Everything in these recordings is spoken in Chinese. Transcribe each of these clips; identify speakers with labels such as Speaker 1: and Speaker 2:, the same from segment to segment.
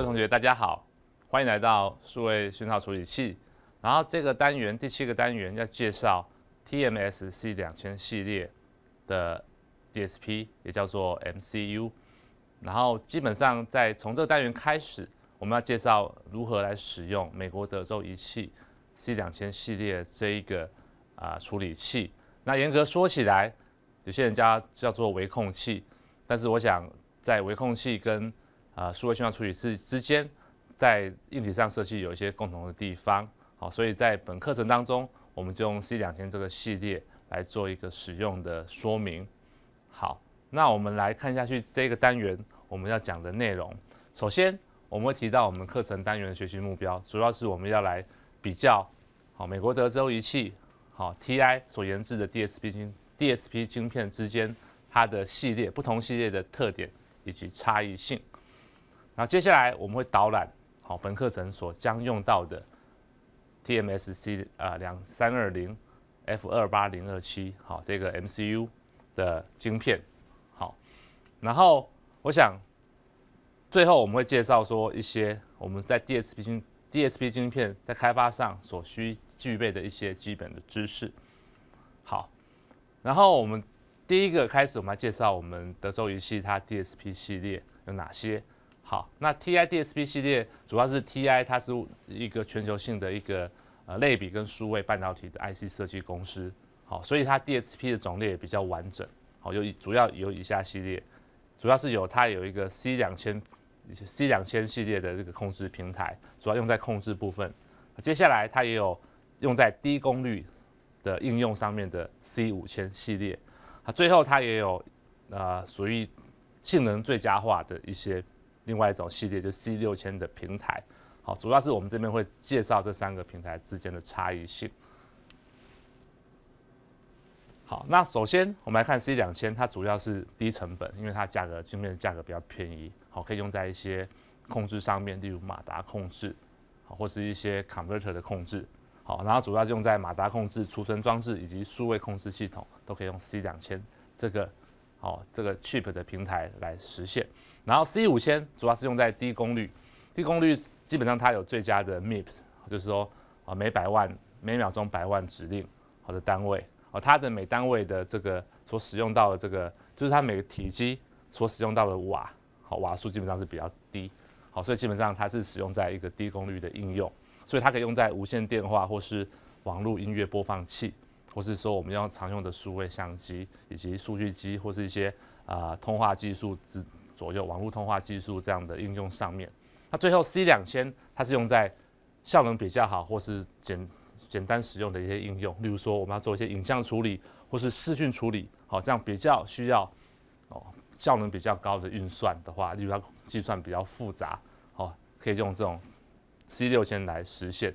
Speaker 1: 各位同学，大家好，欢迎来到数位讯号处理器。然后这个单元第七个单元要介绍 TMS C 两千系列的 DSP，也叫做 MCU。然后基本上在从这个单元开始，我们要介绍如何来使用美国德州仪器 C 两千系列这一个啊处理器。那严格说起来，有些人家叫做微控器，但是我想在微控器跟呃，数位信号处理器之间在硬体上设计有一些共同的地方，好，所以在本课程当中，我们就用 C 两千这个系列来做一个使用的说明。好，那我们来看下去这个单元我们要讲的内容。首先，我们会提到我们课程单元的学习目标，主要是我们要来比较好美国德州仪器好 TI 所研制的 DSP 晶 DSP 晶片之间它的系列不同系列的特点以及差异性。那接下来我们会导览好本课程所将用到的 TMSc 啊两三二零 F 二八零二七好这个 MCU 的晶片好，然后我想最后我们会介绍说一些我们在 DSP 晶 DSP 晶片在开发上所需具备的一些基本的知识好，然后我们第一个开始我们来介绍我们德州仪器它 DSP 系列有哪些。好，那 T I D S P 系列主要是 T I 它是一个全球性的一个呃类比跟数位半导体的 I C 设计公司，好，所以它 D S P 的种类也比较完整，好，有主要有以下系列，主要是有它有一个 C 两千 C 两千系列的这个控制平台，主要用在控制部分，接下来它也有用在低功率的应用上面的 C 五千系列，啊，最后它也有呃属于性能最佳化的一些。另外一种系列就是 C 六千的平台，好，主要是我们这边会介绍这三个平台之间的差异性。好，那首先我们来看 C 两千，它主要是低成本，因为它价格芯片的价格比较便宜，好，可以用在一些控制上面，例如马达控制，好或是一些 converter 的控制，好，然后主要用在马达控制、储存装置以及数位控制系统都可以用 C 两千这个。好，这个 cheap 的平台来实现，然后 C 五千主要是用在低功率，低功率基本上它有最佳的 MIPS，就是说啊每百万每秒钟百万指令好的单位，哦它的每单位的这个所使用到的这个就是它每个体积所使用到的瓦好瓦数基本上是比较低，好所以基本上它是使用在一个低功率的应用，所以它可以用在无线电话或是网络音乐播放器。或是说我们要常用的数位相机以及数据机，或是一些啊通话技术之左右，网络通话技术这样的应用上面。那最后 C 两千，它是用在效能比较好或是简简单使用的一些应用，例如说我们要做一些影像处理或是视讯处理，好这样比较需要哦效能比较高的运算的话，例如它计算比较复杂，好可以用这种 C 六千来实现。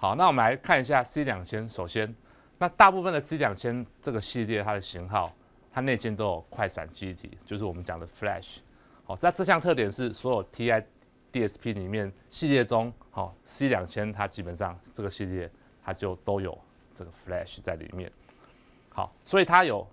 Speaker 1: 好，那我们来看一下 C 两千。首先，那大部分的 C 两千这个系列，它的型号，它内建都有快闪记忆体，就是我们讲的 Flash。好，在这项特点是所有 TI DSP 里面系列中，好 C 两千它基本上这个系列它就都有这个 Flash 在里面。好，所以它有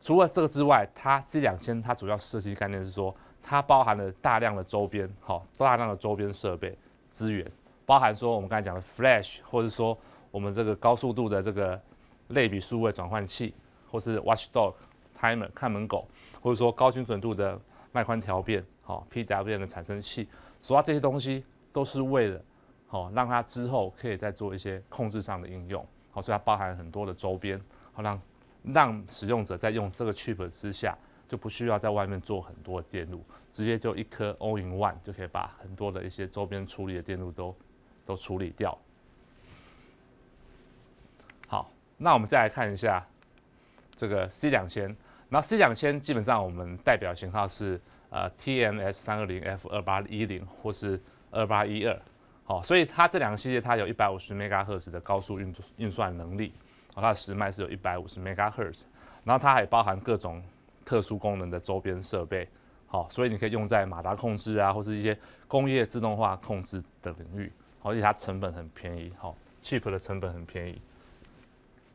Speaker 1: 除了这个之外，它 C 两千它主要设计概念是说，它包含了大量的周边，好大量的周边设备资源。包含说我们刚才讲的 flash，或者说我们这个高速度的这个类比数位转换器，或是 watchdog timer 看门狗，或者说高精准度的脉宽调变，好 p w n 的产生器，主要这些东西都是为了好让它之后可以再做一些控制上的应用，好，所以它包含很多的周边，好让让使用者在用这个 chip 之下就不需要在外面做很多电路，直接就一颗 all in one 就可以把很多的一些周边处理的电路都。都处理掉。好，那我们再来看一下这个 C 两千，那 C 两千基本上我们代表型号是呃 TMS 三二零 F 二八一零或是二八一二。好，所以它这两个系列它有一百五十 r 赫兹的高速运运算能力，它的时脉是有一百五十 r 赫兹，然后它还包含各种特殊功能的周边设备。好，所以你可以用在马达控制啊，或是一些工业自动化控制的领域。而且它成本很便宜，好，cheap 的成本很便宜，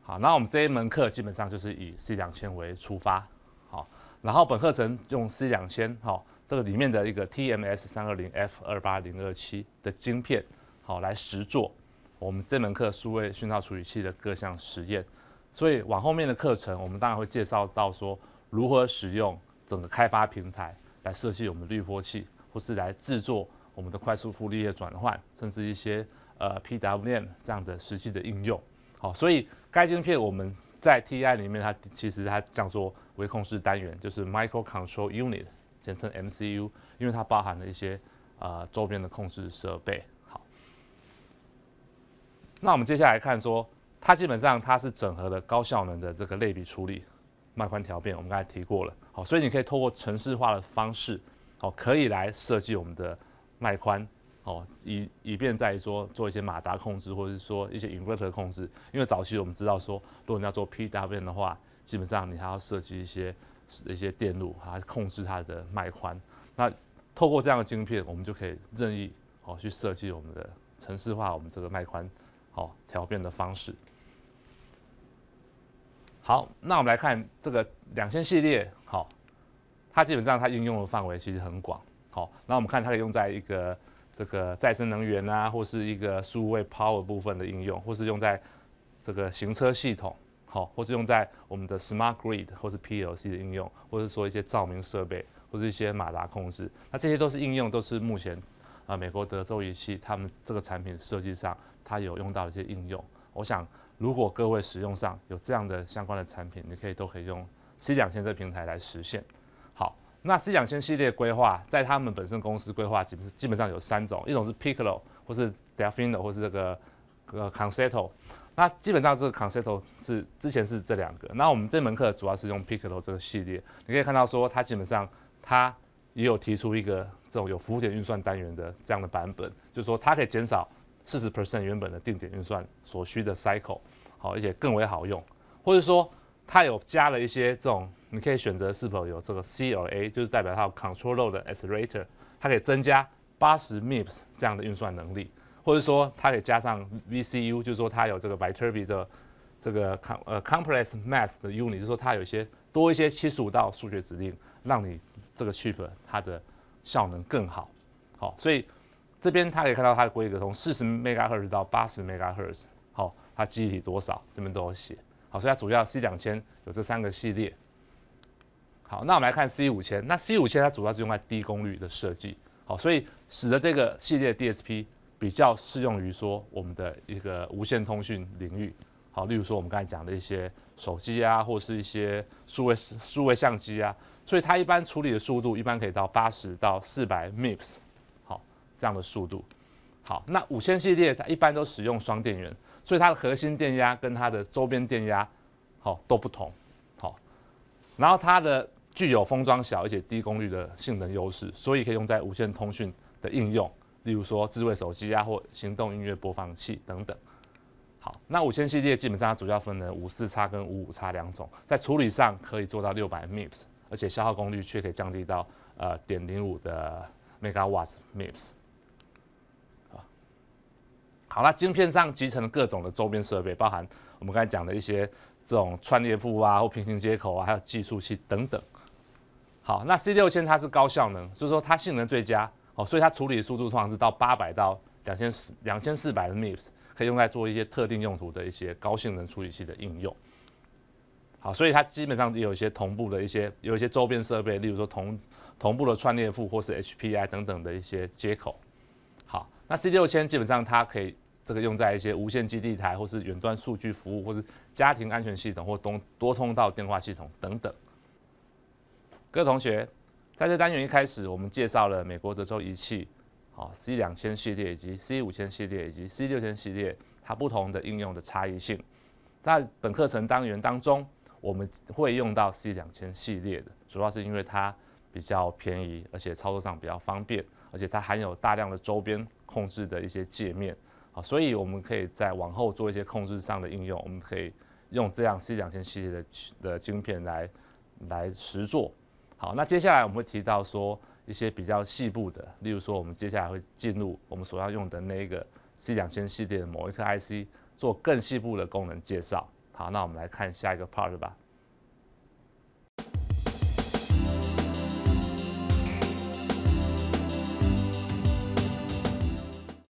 Speaker 1: 好，那我们这一门课基本上就是以 C 两千为出发，好，然后本课程用 C 两千，好，这个里面的一个 TMS 三二零 F 二八零二七的晶片，好来实做我们这门课数位讯号处理器的各项实验，所以往后面的课程，我们当然会介绍到说如何使用整个开发平台来设计我们滤波器，或是来制作。我们的快速复利的转换，甚至一些呃 P W m 这样的实际的应用，好，所以该芯片我们在 T I 里面，它其实它叫做微控式单元，就是 Micro Control Unit，简称 M C U，因为它包含了一些呃周边的控制设备。好，那我们接下来看说，它基本上它是整合了高效能的这个类比处理、脉宽调变，我们刚才提过了，好，所以你可以透过程式化的方式，好，可以来设计我们的。脉宽，哦，以以便在说做一些马达控制，或者是说一些 invert e r 控制。因为早期我们知道说，如果你要做 PWM 的话，基本上你还要设计一些一些电路要控制它的脉宽。那透过这样的晶片，我们就可以任意哦去设计我们的城市化，我们这个脉宽哦调变的方式。好，那我们来看这个两千系列，好，它基本上它应用的范围其实很广。好，那我们看它可以用在一个这个再生能源啊，或是一个数位 power 部分的应用，或是用在这个行车系统，好，或是用在我们的 smart grid 或是 PLC 的应用，或者说一些照明设备，或是一些马达控制。那这些都是应用，都是目前啊美国德州仪器他们这个产品设计上，它有用到的一些应用。我想，如果各位使用上有这样的相关的产品，你可以都可以用 C 两千这平台来实现。那思想先系列规划在他们本身公司规划，基本基本上有三种，一种是 Piccolo，或是 Delfino，或是这个呃 Concepto。那基本上这个 Concepto 是之前是这两个。那我们这门课主要是用 Piccolo 这个系列，你可以看到说它基本上它也有提出一个这种有浮点运算单元的这样的版本，就是说它可以减少四十 percent 原本的定点运算所需的 cycle，好，而且更为好用，或者说。它有加了一些这种，你可以选择是否有这个 CLA，就是代表它有 Controlled Accelerator，它可以增加八十 MIPS 这样的运算能力，或者说它可以加上 VCU，就是说它有这个 Viterbi 的这个 Com 呃 Complex Math 的 Unit，就是说它有些多一些七十五道数学指令，让你这个 Chip 它的效能更好。好，所以这边它可以看到它的规格从四十 MHz 到八十 MHz，好，它机体多少这边都有写。好，所以它主要 C 两千有这三个系列。好，那我们来看 C 五千，那 C 五千它主要是用在低功率的设计，好，所以使得这个系列 DSP 比较适用于说我们的一个无线通讯领域，好，例如说我们刚才讲的一些手机啊，或是一些数位数位相机啊，所以它一般处理的速度一般可以到八十到四百 MIPS，好，这样的速度。好，那五千系列它一般都使用双电源。所以它的核心电压跟它的周边电压，好都不同，好。然后它的具有封装小而且低功率的性能优势，所以可以用在无线通讯的应用，例如说智慧手机呀或行动音乐播放器等等。好，那五千系列基本上主要分的五四叉跟五五叉两种，在处理上可以做到六百 MIPS，而且消耗功率却可以降低到呃点零五的 megawatts 兆瓦斯 MIPS。好了，晶片上集成了各种的周边设备，包含我们刚才讲的一些这种串列埠啊，或平行接口啊，还有计数器等等。好，那 C 六千它是高效能，所以说它性能最佳，哦，所以它处理速度通常是到八百到两千四两千四百的 MIPS，可以用来做一些特定用途的一些高性能处理器的应用。好，所以它基本上有一些同步的一些有一些周边设备，例如说同同步的串列副或是 HPI 等等的一些接口。好，那 C 六千基本上它可以这个用在一些无线基地台，或是远端数据服务，或是家庭安全系统，或多多通道电话系统等等。各位同学，在这单元一开始，我们介绍了美国德州仪器，好 C 两千系列，以及 C 五千系列，以及 C 六千系列，它不同的应用的差异性。在本课程单元当中，我们会用到 C 两千系列的，主要是因为它比较便宜，而且操作上比较方便。而且它含有大量的周边控制的一些界面，好，所以我们可以在往后做一些控制上的应用，我们可以用这样 C 两千系列的的晶片来来实做。好，那接下来我们会提到说一些比较细部的，例如说我们接下来会进入我们所要用的那一个 C 两千系列的某一颗 IC 做更细部的功能介绍。好，那我们来看下一个 part 吧。